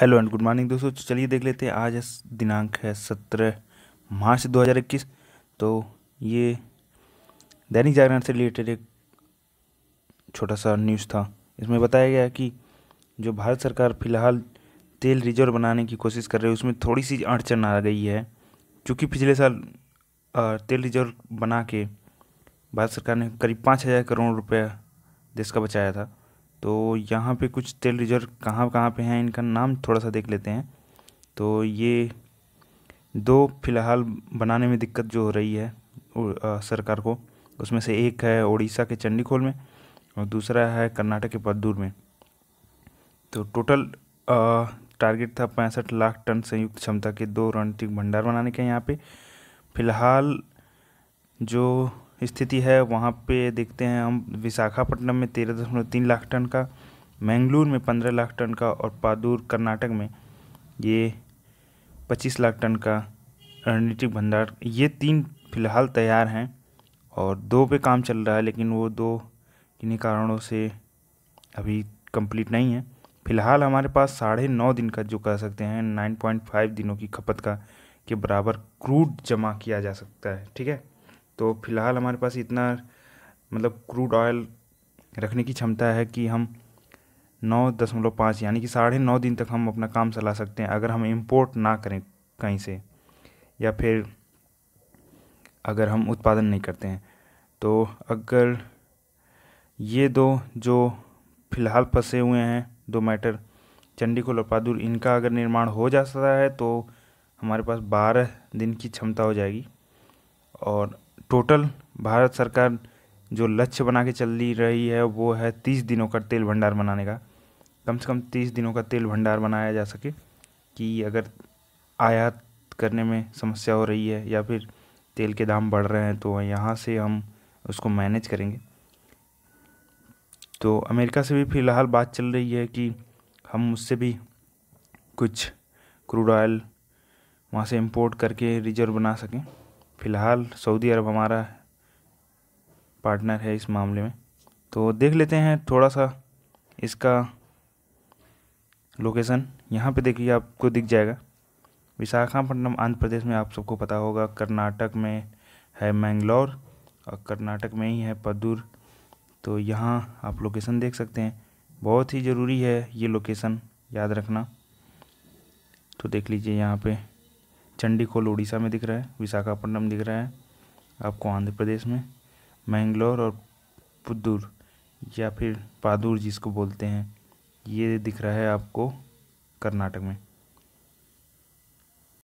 hello and good morning दोस्तों तो चलिए देख लेते हैं आज दिनांक है सत्रह मार्च 2021 तो ये दैनिक जागरण से रिलेटेड एक छोटा सा न्यूज़ था इसमें बताया गया कि जो भारत सरकार फिलहाल तेल रिजर्व बनाने की कोशिश कर रही है उसमें थोड़ी सी अड़चन आ गई है क्योंकि पिछले साल तेल रिजर्व बना के भारत सरकार ने करीब पाँच हज़ार करोड़ रुपया देश का बचाया था तो यहाँ पे कुछ तेल रिजर्व कहाँ कहाँ पे हैं इनका नाम थोड़ा सा देख लेते हैं तो ये दो फिलहाल बनाने में दिक्कत जो हो रही है सरकार को उसमें से एक है उड़ीसा के चंडीखोल में और दूसरा है कर्नाटक के पद्दूर में तो टोटल टारगेट था पैंसठ लाख टन संयुक्त क्षमता के दो रणनीतिक भंडार बनाने के यहाँ पे फिलहाल जो स्थिति है वहाँ पे देखते हैं हम विशाखापट्टनम में तेरह दशमलव तीन लाख टन का मैंगलोर में पंद्रह लाख टन का और पादूर कर्नाटक में ये पच्चीस लाख टन का रणनीतिक भंडार ये तीन फिलहाल तैयार हैं और दो पे काम चल रहा है लेकिन वो दो किन्हीं कारणों से अभी कंप्लीट नहीं है फिलहाल हमारे पास साढ़े नौ दिन का जो कह सकते हैं नाइन पॉइंट फाइव दिनों की खपत का के बराबर क्रूड जमा किया जा सकता है ठीक है तो फ़िलहाल हमारे पास इतना मतलब क्रूड ऑयल रखने की क्षमता है कि हम नौ दशमलव पाँच यानी कि साढ़े नौ दिन तक हम अपना काम चला सकते हैं अगर हम इम्पोर्ट ना करें कहीं से या फिर अगर हम उत्पादन नहीं करते हैं तो अगर ये दो जो फ़िलहाल फंसे हुए हैं दो मैटर चंडीगढ़ और पादुर इनका अगर निर्माण हो जाता है तो हमारे पास बारह दिन की क्षमता हो जाएगी और टोटल भारत सरकार जो लक्ष्य बना के चल रही है वो है तीस दिनों का तेल भंडार बनाने का कम से कम तीस दिनों का तेल भंडार बनाया जा सके कि अगर आयात करने में समस्या हो रही है या फिर तेल के दाम बढ़ रहे हैं तो यहाँ से हम उसको मैनेज करेंगे तो अमेरिका से भी फ़िलहाल बात चल रही है कि हम उससे भी कुछ क्रूड ऑयल वहाँ से इंपोर्ट करके रिजर्व बना सकें फ़िलहाल सऊदी अरब हमारा पार्टनर है इस मामले में तो देख लेते हैं थोड़ा सा इसका लोकेशन यहाँ पे देखिए आपको दिख जाएगा विशाखापट्टनम आंध्र प्रदेश में आप सबको पता होगा कर्नाटक में है मैंगलोर और कर्नाटक में ही है पदूर तो यहाँ आप लोकेशन देख सकते हैं बहुत ही ज़रूरी है ये लोकेशन याद रखना तो देख लीजिए यहाँ पे चंडीखोल उड़ीसा में दिख रहा है विशाखापट्टनम दिख रहा है आपको आंध्र प्रदेश में मैंगलोर और पुदूर या फिर पादूर जिसको बोलते हैं ये दिख रहा है आपको कर्नाटक में